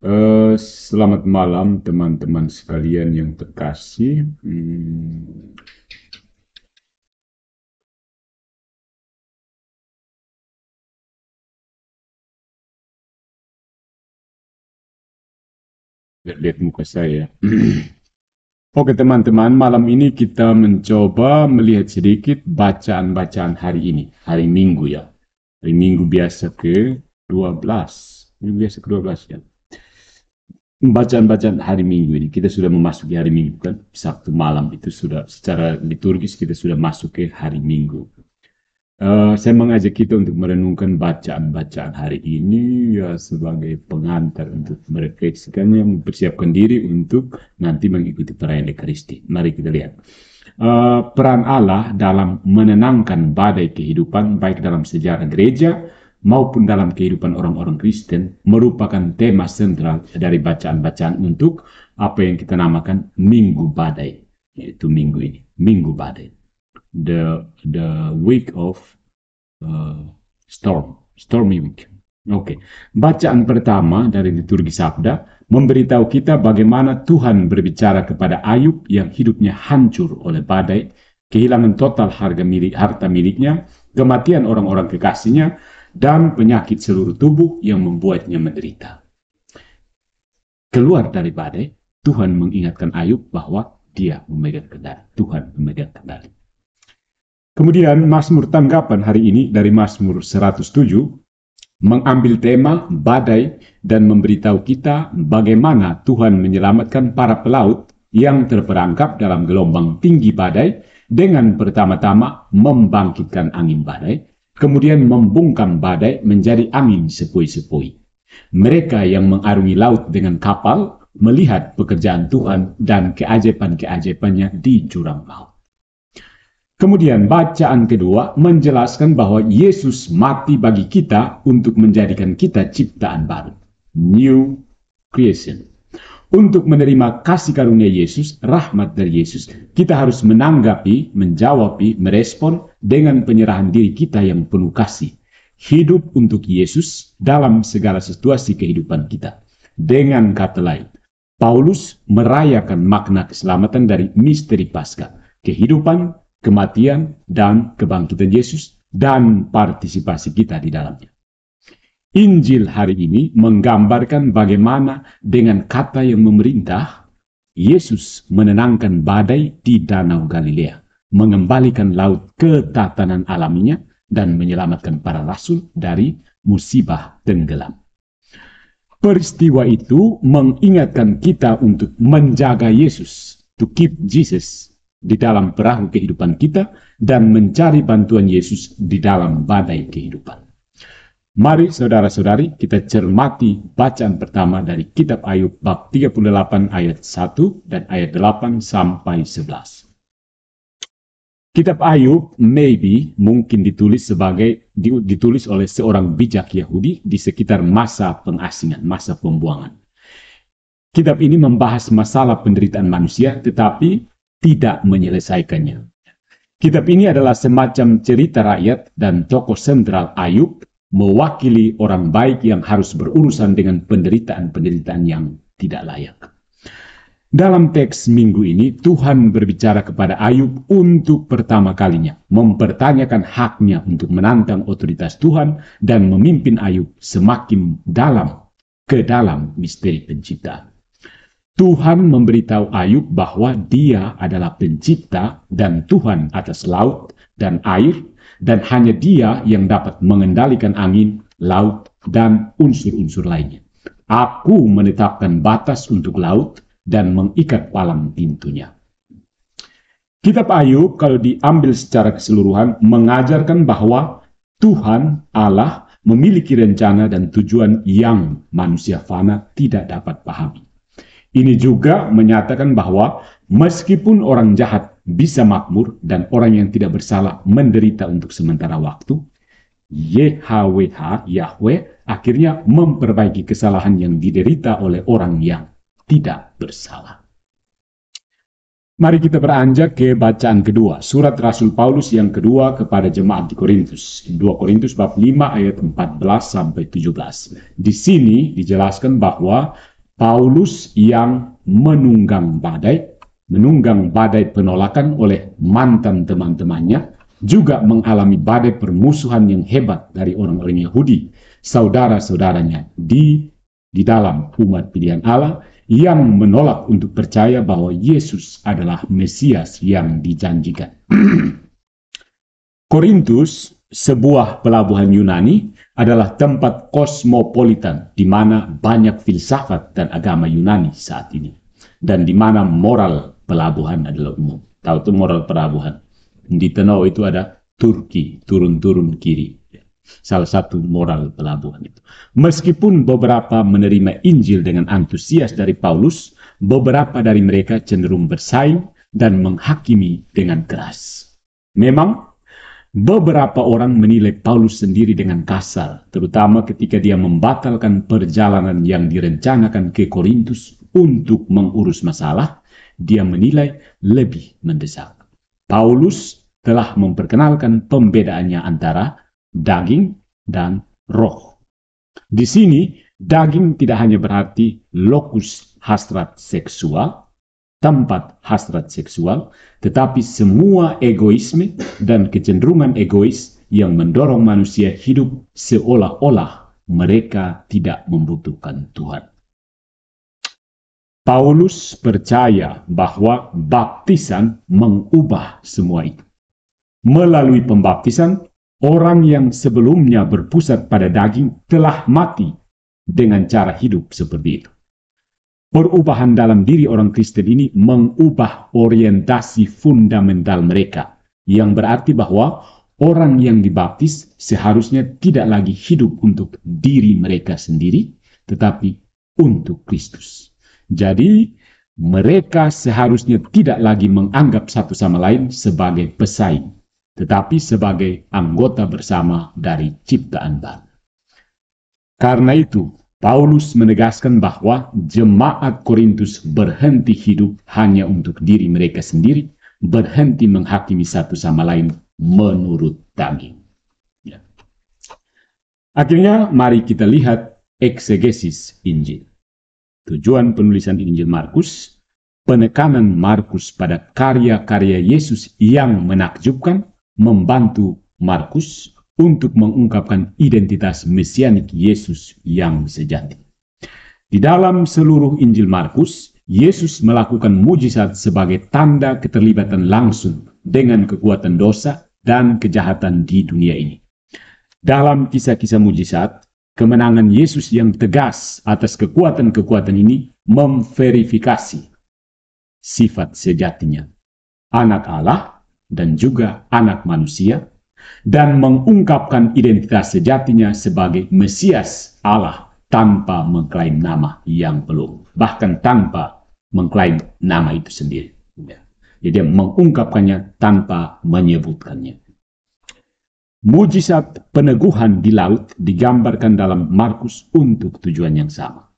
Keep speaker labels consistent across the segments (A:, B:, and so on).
A: Eh, selamat malam teman-teman sekalian yang terkasih. Hmm. Lihat muka saya. Oke teman-teman, malam ini kita mencoba melihat sedikit bacaan-bacaan hari ini, hari Minggu ya. Hari Minggu biasa ke-12. Minggu biasa ke-12 ya bacaan-bacaan hari Minggu ini kita sudah memasuki hari Minggu kan Sabtu malam itu sudah secara liturgis kita sudah masuk ke hari Minggu. Uh, saya mengajak kita untuk merenungkan bacaan-bacaan hari ini ya sebagai pengantar untuk merefleksikannya, mempersiapkan diri untuk nanti mengikuti perayaan Ekaristi. Mari kita lihat. Uh, peran Allah dalam menenangkan badai kehidupan baik dalam sejarah gereja maupun dalam kehidupan orang-orang Kristen merupakan tema sentral dari bacaan-bacaan untuk apa yang kita namakan Minggu Badai, yaitu minggu ini, Minggu Badai. The the week of uh, storm, stormy week. Oke, okay. bacaan pertama dari liturgi sabda memberitahu kita bagaimana Tuhan berbicara kepada Ayub yang hidupnya hancur oleh badai, kehilangan total harga milik harta miliknya, kematian orang-orang kekasihnya, dan penyakit seluruh tubuh yang membuatnya menderita. Keluar dari badai, Tuhan mengingatkan Ayub bahwa dia memegang kendali. Tuhan memegang kendali. Kemudian Mazmur tanggapan hari ini dari Mazmur 107 mengambil tema badai dan memberitahu kita bagaimana Tuhan menyelamatkan para pelaut yang terperangkap dalam gelombang tinggi badai dengan pertama-tama membangkitkan angin badai kemudian membungkam badai menjadi angin sepoi-sepoi. Mereka yang mengarungi laut dengan kapal melihat pekerjaan Tuhan dan keajaiban-keajaibannya di jurang laut. Kemudian bacaan kedua menjelaskan bahwa Yesus mati bagi kita untuk menjadikan kita ciptaan baru. New creation. Untuk menerima kasih karunia Yesus, rahmat dari Yesus, kita harus menanggapi, menjawabi, merespon dengan penyerahan diri kita yang penuh kasih. Hidup untuk Yesus dalam segala situasi kehidupan kita. Dengan kata lain, Paulus merayakan makna keselamatan dari misteri Pasca kehidupan, kematian, dan kebangkitan Yesus, dan partisipasi kita di dalamnya. Injil hari ini menggambarkan bagaimana dengan kata yang memerintah, Yesus menenangkan badai di Danau Galilea, mengembalikan laut ke tatanan alaminya, dan menyelamatkan para rasul dari musibah tenggelam. Peristiwa itu mengingatkan kita untuk menjaga Yesus, to keep Jesus, di dalam perahu kehidupan kita dan mencari bantuan Yesus di dalam badai kehidupan. Mari saudara-saudari kita cermati bacaan pertama dari kitab Ayub bab 38 ayat 1 dan ayat 8 sampai 11. Kitab Ayub maybe mungkin ditulis sebagai ditulis oleh seorang bijak Yahudi di sekitar masa pengasingan, masa pembuangan. Kitab ini membahas masalah penderitaan manusia tetapi tidak menyelesaikannya. Kitab ini adalah semacam cerita rakyat dan tokoh sentral Ayub mewakili orang baik yang harus berurusan dengan penderitaan-penderitaan yang tidak layak. Dalam teks minggu ini, Tuhan berbicara kepada Ayub untuk pertama kalinya, mempertanyakan haknya untuk menantang otoritas Tuhan dan memimpin Ayub semakin dalam ke dalam misteri penciptaan. Tuhan memberitahu Ayub bahwa Dia adalah Pencipta dan Tuhan atas laut dan air, dan hanya dia yang dapat mengendalikan angin, laut, dan unsur-unsur lainnya. Aku menetapkan batas untuk laut dan mengikat palang pintunya. Kitab Ayub kalau diambil secara keseluruhan mengajarkan bahwa Tuhan Allah memiliki rencana dan tujuan yang manusia fana tidak dapat pahami. Ini juga menyatakan bahwa meskipun orang jahat bisa makmur dan orang yang tidak bersalah menderita untuk sementara waktu, YHWH, Yahweh, akhirnya memperbaiki kesalahan yang diderita oleh orang yang tidak bersalah. Mari kita beranjak ke bacaan kedua, surat Rasul Paulus yang kedua kepada jemaat di Korintus. 2 Korintus bab 5 ayat 14 sampai 17. Di sini dijelaskan bahwa Paulus yang menunggang badai menunggang badai penolakan oleh mantan teman-temannya, juga mengalami badai permusuhan yang hebat dari orang-orang Yahudi, saudara-saudaranya di di dalam umat pilihan Allah yang menolak untuk percaya bahwa Yesus adalah Mesias yang dijanjikan. Korintus, sebuah pelabuhan Yunani, adalah tempat kosmopolitan di mana banyak filsafat dan agama Yunani saat ini dan di mana moral pelabuhan adalah umum. Tahu itu moral pelabuhan. Di Tenau itu ada Turki, turun-turun kiri. Ya. Salah satu moral pelabuhan itu. Meskipun beberapa menerima Injil dengan antusias dari Paulus, beberapa dari mereka cenderung bersaing dan menghakimi dengan keras. Memang Beberapa orang menilai Paulus sendiri dengan kasar, terutama ketika dia membatalkan perjalanan yang direncanakan ke Korintus untuk mengurus masalah dia menilai lebih mendesak. Paulus telah memperkenalkan pembedaannya antara daging dan roh. Di sini, daging tidak hanya berarti lokus hasrat seksual, tempat hasrat seksual, tetapi semua egoisme dan kecenderungan egois yang mendorong manusia hidup seolah-olah mereka tidak membutuhkan Tuhan. Paulus percaya bahwa baptisan mengubah semua itu. Melalui pembaptisan, orang yang sebelumnya berpusat pada daging telah mati dengan cara hidup seperti itu. Perubahan dalam diri orang Kristen ini mengubah orientasi fundamental mereka, yang berarti bahwa orang yang dibaptis seharusnya tidak lagi hidup untuk diri mereka sendiri, tetapi untuk Kristus. Jadi, mereka seharusnya tidak lagi menganggap satu sama lain sebagai pesaing, tetapi sebagai anggota bersama dari ciptaan baru. Karena itu, Paulus menegaskan bahwa jemaat Korintus berhenti hidup hanya untuk diri mereka sendiri, berhenti menghakimi satu sama lain menurut daging. Ya. Akhirnya, mari kita lihat eksegesis Injil. Tujuan penulisan Injil Markus, penekanan Markus pada karya-karya Yesus yang menakjubkan, membantu Markus untuk mengungkapkan identitas mesianik Yesus yang sejati. Di dalam seluruh Injil Markus, Yesus melakukan mujizat sebagai tanda keterlibatan langsung dengan kekuatan dosa dan kejahatan di dunia ini. Dalam kisah-kisah mujizat, kemenangan Yesus yang tegas atas kekuatan-kekuatan ini memverifikasi sifat sejatinya, anak Allah dan juga anak manusia, dan mengungkapkan identitas sejatinya sebagai Mesias Allah tanpa mengklaim nama yang belum, bahkan tanpa mengklaim nama itu sendiri. Ya. Jadi mengungkapkannya tanpa menyebutkannya. Mujizat peneguhan di laut digambarkan dalam Markus untuk tujuan yang sama.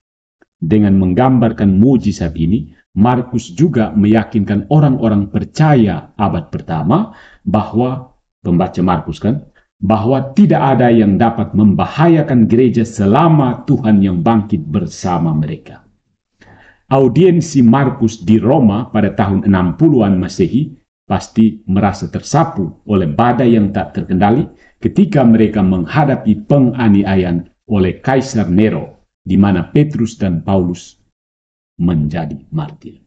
A: Dengan menggambarkan mujizat ini, Markus juga meyakinkan orang-orang percaya abad pertama bahwa pembaca Markus kan bahwa tidak ada yang dapat membahayakan gereja selama Tuhan yang bangkit bersama mereka. Audiensi Markus di Roma pada tahun 60-an Masehi pasti merasa tersapu oleh badai yang tak terkendali ketika mereka menghadapi penganiayaan oleh Kaisar Nero, di mana Petrus dan Paulus menjadi martir.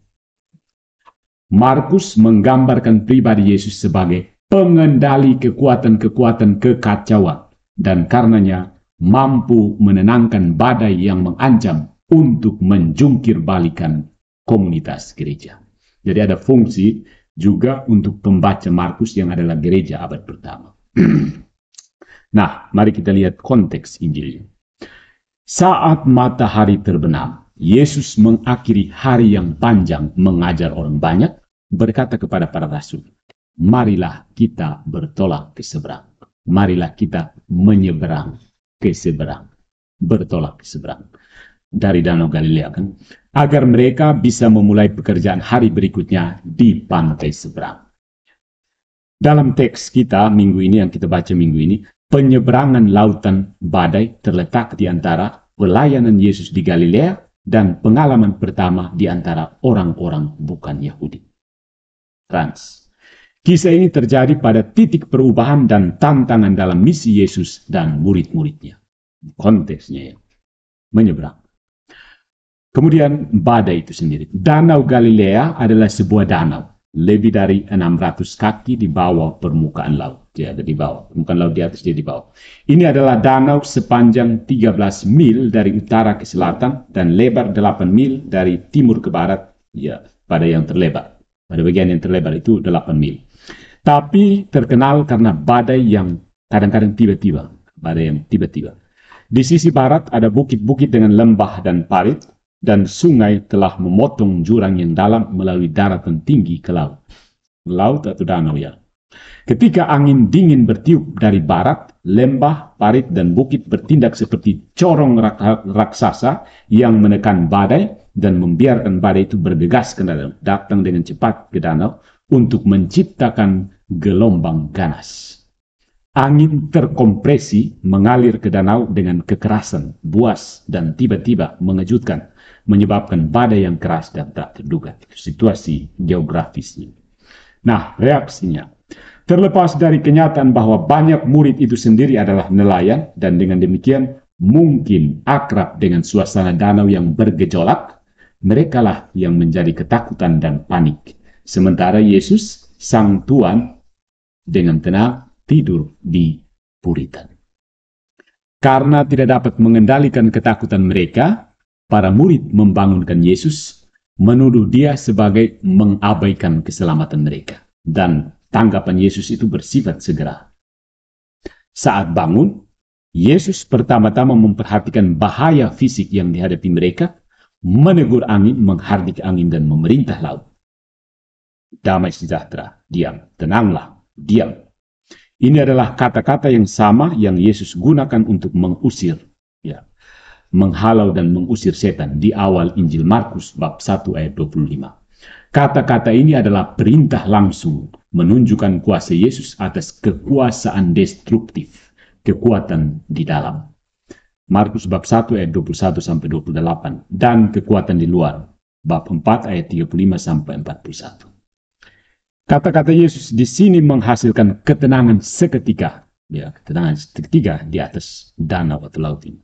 A: Markus menggambarkan pribadi Yesus sebagai pengendali kekuatan-kekuatan kekacauan dan karenanya mampu menenangkan badai yang mengancam untuk menjungkir balikan komunitas gereja. Jadi ada fungsi juga untuk pembaca Markus yang adalah gereja abad pertama. nah, mari kita lihat konteks Injilnya. Saat matahari terbenam, Yesus mengakhiri hari yang panjang mengajar orang banyak, berkata kepada para rasul, marilah kita bertolak ke seberang. Marilah kita menyeberang ke seberang. Bertolak ke seberang dari Danau Galilea kan agar mereka bisa memulai pekerjaan hari berikutnya di pantai seberang. Dalam teks kita minggu ini yang kita baca minggu ini, penyeberangan lautan badai terletak di antara pelayanan Yesus di Galilea dan pengalaman pertama di antara orang-orang bukan Yahudi. Trans. Kisah ini terjadi pada titik perubahan dan tantangan dalam misi Yesus dan murid-muridnya. Konteksnya ya, menyeberang. Kemudian badai itu sendiri. Danau Galilea adalah sebuah danau lebih dari 600 kaki di bawah permukaan laut. Dia ada di bawah, permukaan laut di atas dia di bawah. Ini adalah danau sepanjang 13 mil dari utara ke selatan dan lebar 8 mil dari timur ke barat ya pada yang terlebar. Pada bagian yang terlebar itu 8 mil. Tapi terkenal karena badai yang kadang-kadang tiba-tiba, badai yang tiba-tiba. Di sisi barat ada bukit-bukit dengan lembah dan parit, dan sungai telah memotong jurang yang dalam melalui daratan tinggi ke laut. Laut atau danau ya. Ketika angin dingin bertiup dari barat, lembah, parit, dan bukit bertindak seperti corong raksasa yang menekan badai dan membiarkan badai itu bergegas ke dalam, datang dengan cepat ke danau untuk menciptakan gelombang ganas. Angin terkompresi mengalir ke danau dengan kekerasan, buas, dan tiba-tiba mengejutkan menyebabkan badai yang keras dan tak terduga. Situasi geografisnya. Nah, reaksinya. Terlepas dari kenyataan bahwa banyak murid itu sendiri adalah nelayan dan dengan demikian mungkin akrab dengan suasana danau yang bergejolak, merekalah yang menjadi ketakutan dan panik. Sementara Yesus, Sang Tuhan dengan tenang tidur di puritan. Karena tidak dapat mengendalikan ketakutan mereka, para murid membangunkan Yesus, menuduh dia sebagai mengabaikan keselamatan mereka. Dan tanggapan Yesus itu bersifat segera. Saat bangun, Yesus pertama-tama memperhatikan bahaya fisik yang dihadapi mereka, menegur angin, menghardik angin, dan memerintah laut. Damai sejahtera, diam, tenanglah, diam. Ini adalah kata-kata yang sama yang Yesus gunakan untuk mengusir menghalau dan mengusir setan di awal Injil Markus bab 1 ayat 25. Kata-kata ini adalah perintah langsung menunjukkan kuasa Yesus atas kekuasaan destruktif, kekuatan di dalam. Markus bab 1 ayat 21 sampai 28 dan kekuatan di luar bab 4 ayat 35 sampai 41. Kata-kata Yesus di sini menghasilkan ketenangan seketika, ya, ketenangan seketika di atas danau atau laut ini.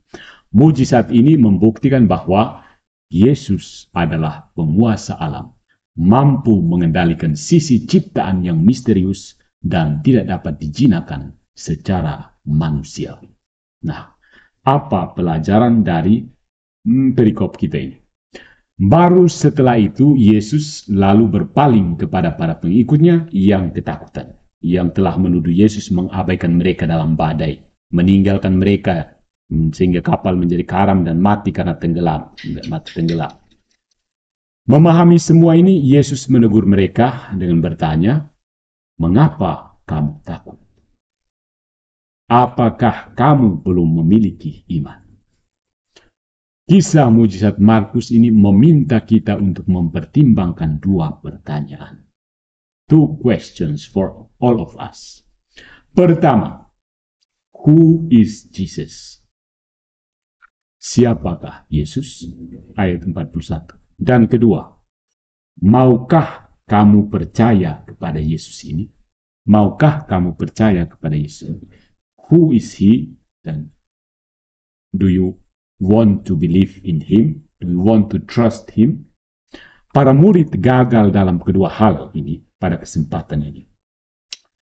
A: Mujizat ini membuktikan bahwa Yesus adalah penguasa alam, mampu mengendalikan sisi ciptaan yang misterius dan tidak dapat dijinakan secara manusia. Nah, apa pelajaran dari hmm, perikop kita ini? Baru setelah itu Yesus lalu berpaling kepada para pengikutnya yang ketakutan, yang telah menuduh Yesus mengabaikan mereka dalam badai, meninggalkan mereka Hmm, sehingga kapal menjadi karam dan mati karena tenggelam, mati tenggelam. Memahami semua ini, Yesus menegur mereka dengan bertanya, "Mengapa kamu takut? Apakah kamu belum memiliki iman?" Kisah mujizat Markus ini meminta kita untuk mempertimbangkan dua pertanyaan. Two questions for all of us. Pertama, who is Jesus? Siapakah Yesus? Ayat 41. Dan kedua, maukah kamu percaya kepada Yesus ini? Maukah kamu percaya kepada Yesus? Who is he? Dan do you want to believe in him? Do you want to trust him? Para murid gagal dalam kedua hal ini pada kesempatan ini.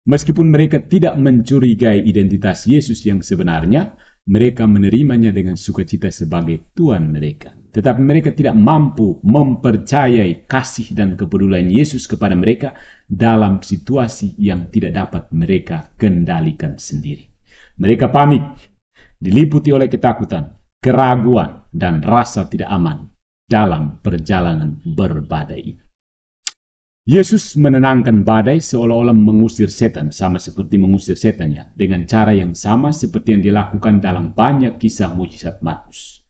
A: Meskipun mereka tidak mencurigai identitas Yesus yang sebenarnya, mereka menerimanya dengan sukacita sebagai Tuhan mereka. Tetapi mereka tidak mampu mempercayai kasih dan kepedulian Yesus kepada mereka dalam situasi yang tidak dapat mereka kendalikan sendiri. Mereka panik, diliputi oleh ketakutan, keraguan, dan rasa tidak aman dalam perjalanan berbadai. Yesus menenangkan badai seolah-olah mengusir setan, sama seperti mengusir setannya dengan cara yang sama seperti yang dilakukan dalam banyak kisah mujizat Markus.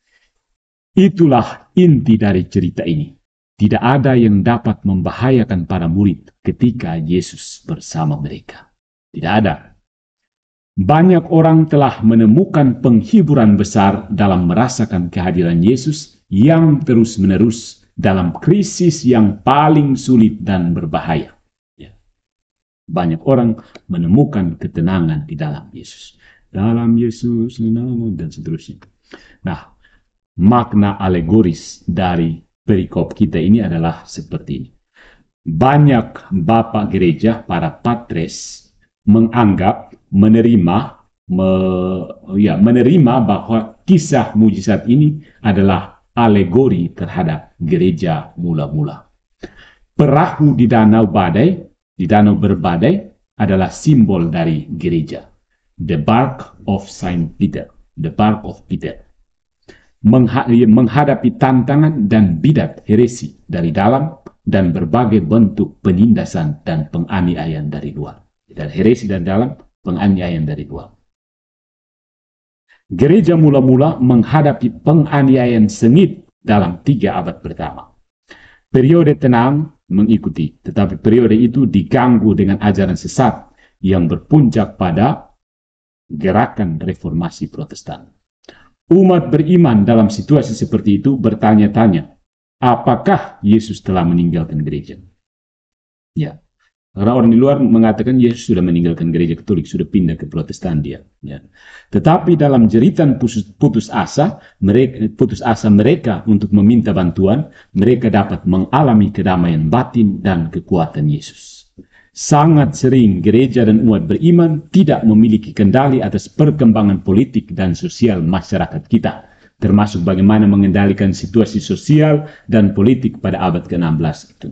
A: Itulah inti dari cerita ini. Tidak ada yang dapat membahayakan para murid ketika Yesus bersama mereka. Tidak ada. Banyak orang telah menemukan penghiburan besar dalam merasakan kehadiran Yesus yang terus-menerus dalam krisis yang paling sulit dan berbahaya. Ya. Banyak orang menemukan ketenangan di dalam Yesus. Dalam Yesus, dan seterusnya. Nah, makna alegoris dari perikop kita ini adalah seperti ini. Banyak bapak gereja, para patres, menganggap, menerima, me, ya, menerima bahwa kisah mujizat ini adalah alegori terhadap gereja mula-mula. Perahu di danau badai, di danau berbadai adalah simbol dari gereja. The bark of Saint Peter, the bark of Peter. menghadapi tantangan dan bidat heresi dari dalam dan berbagai bentuk penindasan dan penganiayaan dari luar. Dan heresi dan dalam, penganiayaan dari luar. Gereja mula-mula menghadapi penganiayaan sengit dalam tiga abad pertama. Periode tenang mengikuti, tetapi periode itu diganggu dengan ajaran sesat yang berpuncak pada gerakan reformasi protestan. Umat beriman dalam situasi seperti itu bertanya-tanya, apakah Yesus telah meninggalkan gereja? Ya, karena orang di luar mengatakan Yesus sudah meninggalkan gereja Katolik, sudah pindah ke Protestan dia. Ya. Tetapi dalam jeritan putus, putus asa, mereka, putus asa mereka untuk meminta bantuan, mereka dapat mengalami kedamaian batin dan kekuatan Yesus. Sangat sering gereja dan umat beriman tidak memiliki kendali atas perkembangan politik dan sosial masyarakat kita, termasuk bagaimana mengendalikan situasi sosial dan politik pada abad ke-16 itu.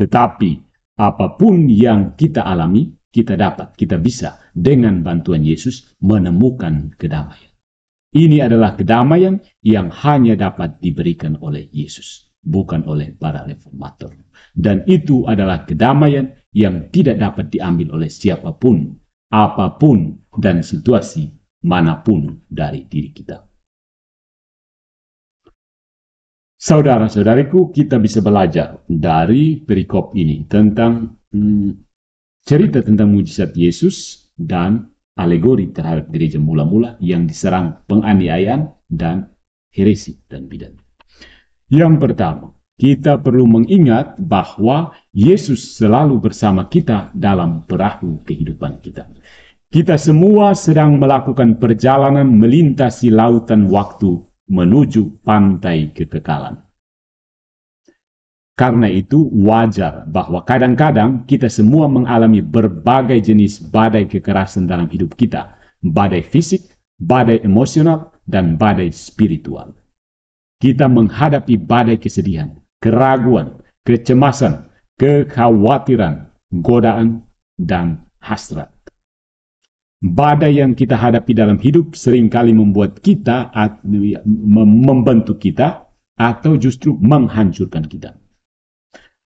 A: Tetapi apapun yang kita alami, kita dapat, kita bisa dengan bantuan Yesus menemukan kedamaian. Ini adalah kedamaian yang hanya dapat diberikan oleh Yesus, bukan oleh para reformator. Dan itu adalah kedamaian yang tidak dapat diambil oleh siapapun, apapun, dan situasi manapun dari diri kita. Saudara-saudariku, kita bisa belajar dari perikop ini tentang hmm, cerita tentang mujizat Yesus dan alegori terhadap gereja mula-mula yang diserang penganiayaan dan heresi dan bidan. Yang pertama, kita perlu mengingat bahwa Yesus selalu bersama kita dalam perahu kehidupan kita. Kita semua sedang melakukan perjalanan melintasi lautan waktu menuju pantai kekekalan. Karena itu wajar bahwa kadang-kadang kita semua mengalami berbagai jenis badai kekerasan dalam hidup kita, badai fisik, badai emosional, dan badai spiritual. Kita menghadapi badai kesedihan, keraguan, kecemasan, kekhawatiran, godaan, dan hasrat badai yang kita hadapi dalam hidup seringkali membuat kita membentuk kita atau justru menghancurkan kita.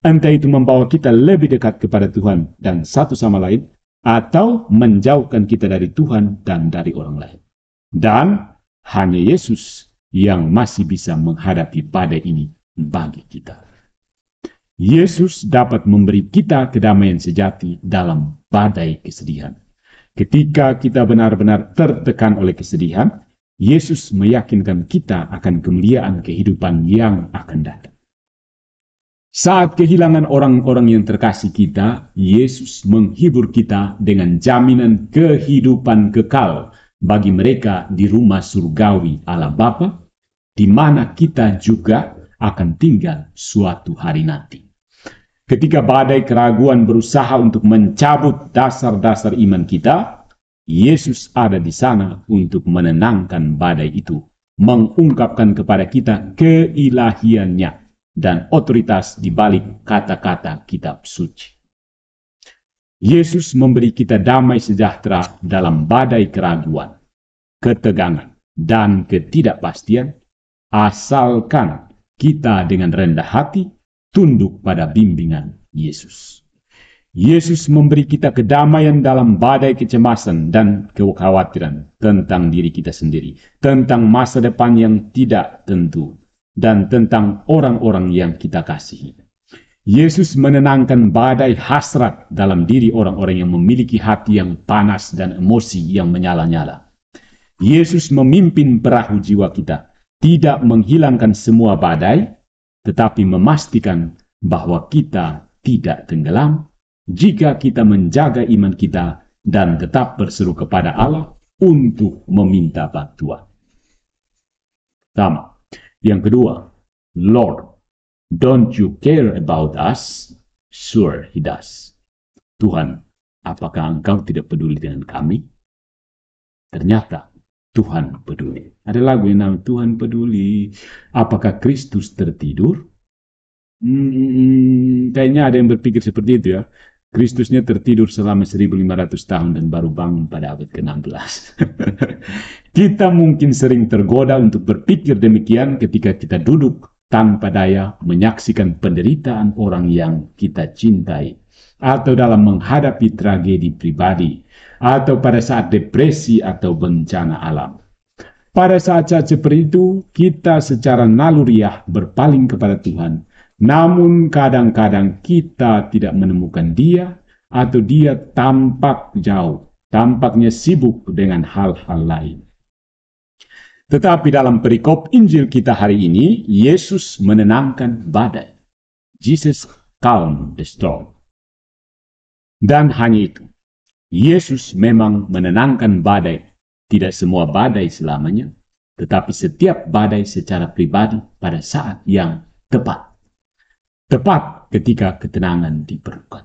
A: Entah itu membawa kita lebih dekat kepada Tuhan dan satu sama lain atau menjauhkan kita dari Tuhan dan dari orang lain. Dan hanya Yesus yang masih bisa menghadapi badai ini bagi kita. Yesus dapat memberi kita kedamaian sejati dalam badai kesedihan. Ketika kita benar-benar tertekan oleh kesedihan, Yesus meyakinkan kita akan kemuliaan kehidupan yang akan datang. Saat kehilangan orang-orang yang terkasih kita, Yesus menghibur kita dengan jaminan kehidupan kekal bagi mereka di rumah surgawi Allah Bapa, di mana kita juga akan tinggal suatu hari nanti ketika badai keraguan berusaha untuk mencabut dasar-dasar iman kita, Yesus ada di sana untuk menenangkan badai itu, mengungkapkan kepada kita keilahiannya dan otoritas di balik kata-kata kitab suci. Yesus memberi kita damai sejahtera dalam badai keraguan, ketegangan, dan ketidakpastian, asalkan kita dengan rendah hati tunduk pada bimbingan Yesus. Yesus memberi kita kedamaian dalam badai kecemasan dan kekhawatiran tentang diri kita sendiri, tentang masa depan yang tidak tentu, dan tentang orang-orang yang kita kasihi. Yesus menenangkan badai hasrat dalam diri orang-orang yang memiliki hati yang panas dan emosi yang menyala-nyala. Yesus memimpin perahu jiwa kita, tidak menghilangkan semua badai, tetapi memastikan bahwa kita tidak tenggelam jika kita menjaga iman kita dan tetap berseru kepada Allah untuk meminta bantuan. Pertama, Yang kedua, Lord, don't you care about us? Sure, he does. Tuhan, apakah engkau tidak peduli dengan kami? Ternyata Tuhan peduli. Ada lagu yang namanya Tuhan peduli. Apakah Kristus tertidur? Hmm, kayaknya ada yang berpikir seperti itu ya. Kristusnya tertidur selama 1500 tahun dan baru bangun pada abad ke-16. kita mungkin sering tergoda untuk berpikir demikian ketika kita duduk tanpa daya menyaksikan penderitaan orang yang kita cintai atau dalam menghadapi tragedi pribadi, atau pada saat depresi atau bencana alam. Pada saat-saat seperti itu, kita secara naluriah berpaling kepada Tuhan, namun kadang-kadang kita tidak menemukan Dia, atau dia tampak jauh, tampaknya sibuk dengan hal-hal lain. Tetapi dalam perikop Injil kita hari ini, Yesus menenangkan badai. Jesus calmed the storm. Dan hanya itu. Yesus memang menenangkan badai. Tidak semua badai selamanya, tetapi setiap badai secara pribadi pada saat yang tepat. Tepat ketika ketenangan diperlukan.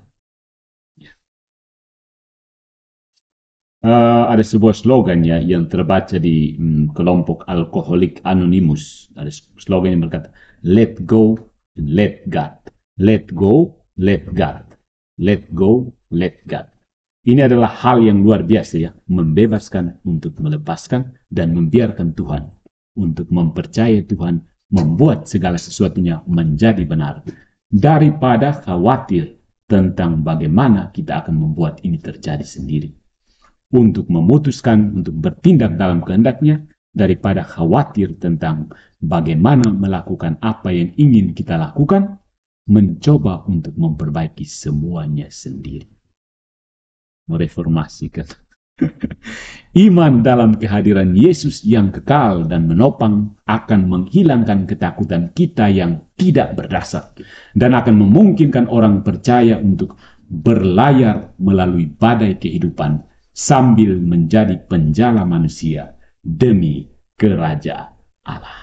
A: Uh, ada sebuah slogan ya yang terbaca di um, kelompok alkoholik anonimus. Ada slogan yang berkata, let go and let God. Let go, let God. Let go, let God. Ini adalah hal yang luar biasa ya, membebaskan untuk melepaskan dan membiarkan Tuhan untuk mempercayai Tuhan, membuat segala sesuatunya menjadi benar daripada khawatir tentang bagaimana kita akan membuat ini terjadi sendiri. Untuk memutuskan untuk bertindak dalam kehendaknya daripada khawatir tentang bagaimana melakukan apa yang ingin kita lakukan, mencoba untuk memperbaiki semuanya sendiri mereformasi kata. Iman dalam kehadiran Yesus yang kekal dan menopang akan menghilangkan ketakutan kita yang tidak berdasar dan akan memungkinkan orang percaya untuk berlayar melalui badai kehidupan sambil menjadi penjala manusia demi kerajaan Allah.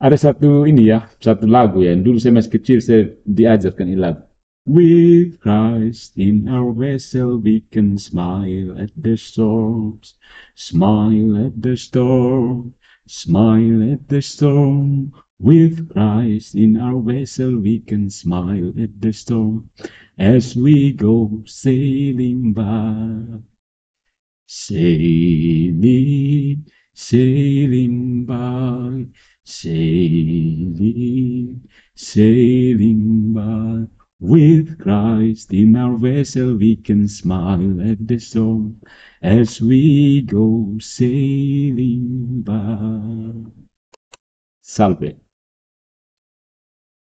A: Ada satu ini ya, satu lagu ya. Dulu saya masih kecil saya diajarkan ini lagu. With Christ in our vessel we can smile at the storms, smile at the storm, smile at the storm. With Christ in our vessel we can smile at the storm as we go sailing by. Sailing, sailing by, sailing, sailing by. With Christ in our vessel we can smile at the storm as we go sailing by. Salve.